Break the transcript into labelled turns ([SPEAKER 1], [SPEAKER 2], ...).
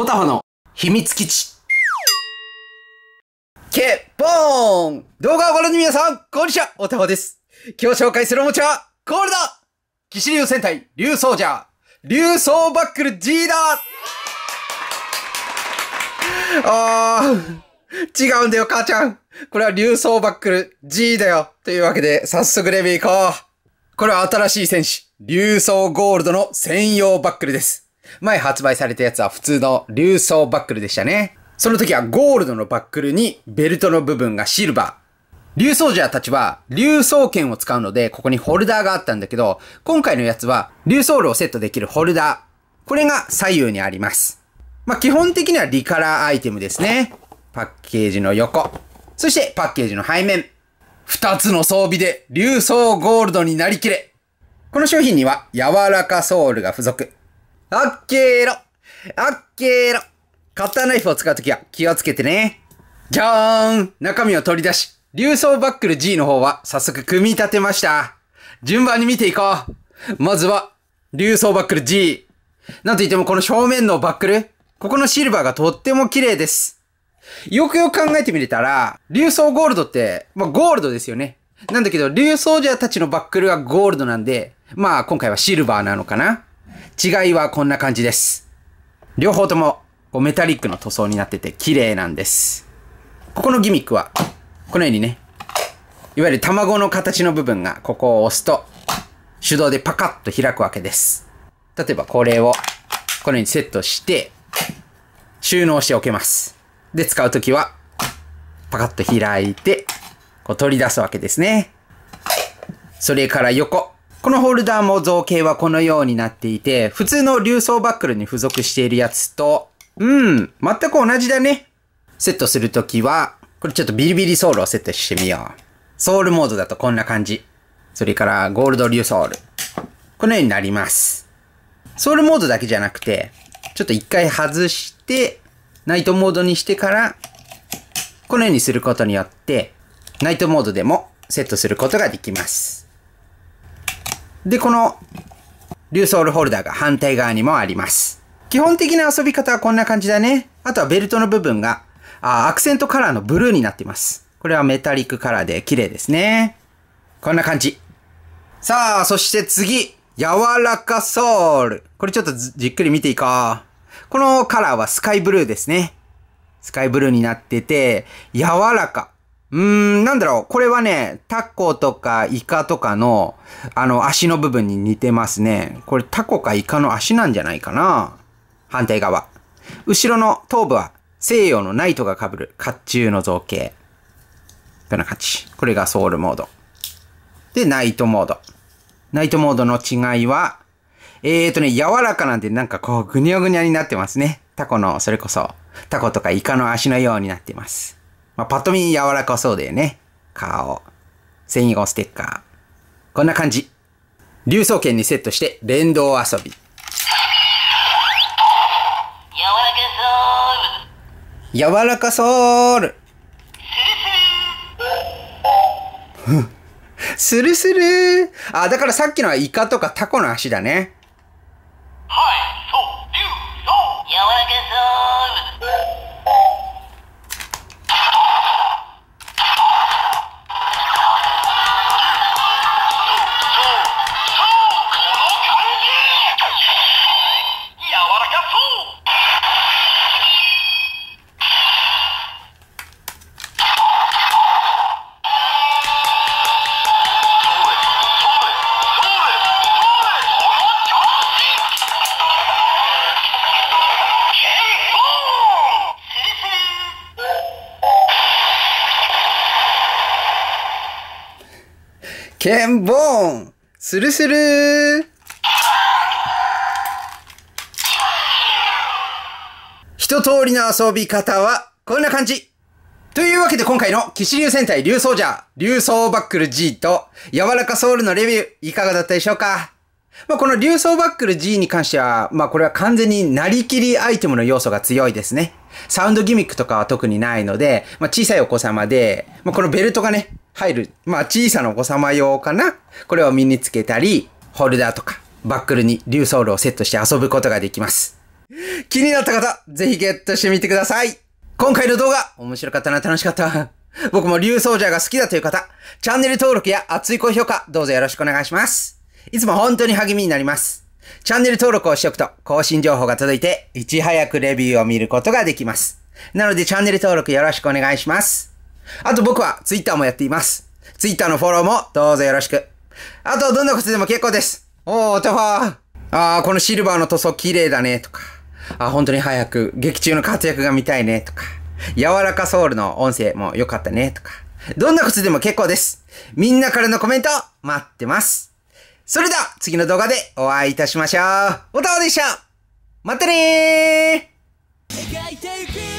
[SPEAKER 1] オタファの秘密基地。け、ボーン動画をご覧の皆さん、こんにちは、ウタファです。今日紹介するおもちゃは、これだ騎士流戦隊、竜ソージャー、竜ソバックル G だあー、違うんだよ、母ちゃん。これは竜ソバックル G だよ。というわけで、早速レビュー行こう。これは新しい戦士、竜ソゴールドの専用バックルです。前発売されたやつは普通の流装バックルでしたね。その時はゴールドのバックルにベルトの部分がシルバー。竜装者たちは、竜装剣を使うので、ここにホルダーがあったんだけど、今回のやつは、竜装ーをセットできるホルダー。これが左右にあります。まあ、基本的にはリカラーアイテムですね。パッケージの横。そして、パッケージの背面。二つの装備で、竜装ゴールドになりきれ。この商品には、柔らかソールが付属。オッケーロオッケーロカッターナイフを使うときは気をつけてね。じゃーん中身を取り出し、流装バックル G の方は早速組み立てました。順番に見ていこう。まずは、流装バックル G。なんといってもこの正面のバックル、ここのシルバーがとっても綺麗です。よくよく考えてみれたら、流装ゴールドって、まあゴールドですよね。なんだけど、流装ジャーたちのバックルはゴールドなんで、まあ今回はシルバーなのかな。違いはこんな感じです。両方ともこうメタリックの塗装になってて綺麗なんです。ここのギミックは、このようにね、いわゆる卵の形の部分がここを押すと手動でパカッと開くわけです。例えばこれをこのようにセットして収納しておけます。で、使うときはパカッと開いてこう取り出すわけですね。それから横。このホルダーも造形はこのようになっていて、普通の流装バックルに付属しているやつと、うん、全く同じだね。セットするときは、これちょっとビリビリソールをセットしてみよう。ソールモードだとこんな感じ。それからゴールド流ソール。このようになります。ソールモードだけじゃなくて、ちょっと一回外して、ナイトモードにしてから、このようにすることによって、ナイトモードでもセットすることができます。で、このリューソールホルダーが反対側にもあります。基本的な遊び方はこんな感じだね。あとはベルトの部分があアクセントカラーのブルーになっています。これはメタリックカラーで綺麗ですね。こんな感じ。さあ、そして次。柔らかソール。これちょっとじっくり見ていこう。このカラーはスカイブルーですね。スカイブルーになってて、柔らか。うーん、なんだろう。これはね、タコとかイカとかの、あの、足の部分に似てますね。これタコかイカの足なんじゃないかな。反対側。後ろの頭部は西洋のナイトが被る甲冑の造形。こんな感じ。これがソウルモード。で、ナイトモード。ナイトモードの違いは、えーとね、柔らかなんでなんかこう、ぐにゃぐにゃになってますね。タコの、それこそ、タコとかイカの足のようになってます。まあ、パッと見柔らかそうだよね。顔。専用ステッカー。こんな感じ。流送圏にセットして連動遊び。柔らかそうう。スルスルあ、だからさっきのはイカとかタコの足だね。はい、そう、流、そう、柔らかケンボーンスルスル一通りの遊び方はこんな感じというわけで今回の騎士流戦隊竜ソージャー、竜ソーバックル G と柔らかソウルのレビューいかがだったでしょうかまあ、この竜装バックル G に関しては、まあ、これは完全になりきりアイテムの要素が強いですね。サウンドギミックとかは特にないので、まあ、小さいお子様で、まあ、このベルトがね、入る、まあ小さなお子様用かな。これを身につけたり、ホルダーとか、バックルに竜ソールをセットして遊ぶことができます。気になった方、ぜひゲットしてみてください。今回の動画、面白かったな、楽しかった。僕も竜ソウジャーが好きだという方、チャンネル登録や熱い高評価、どうぞよろしくお願いします。いつも本当に励みになります。チャンネル登録をしておくと、更新情報が届いて、いち早くレビューを見ることができます。なのでチャンネル登録よろしくお願いします。あと僕は Twitter もやっています。Twitter のフォローもどうぞよろしく。あと、どんなことでも結構です。おー、トファー。あー、このシルバーの塗装綺麗だね、とか。あ、本当に早く劇中の活躍が見たいね、とか。柔らかソウルの音声も良かったね、とか。どんなことでも結構です。みんなからのコメント待ってます。それでは次の動画でお会いいたしましょう。おたわでしたまたねー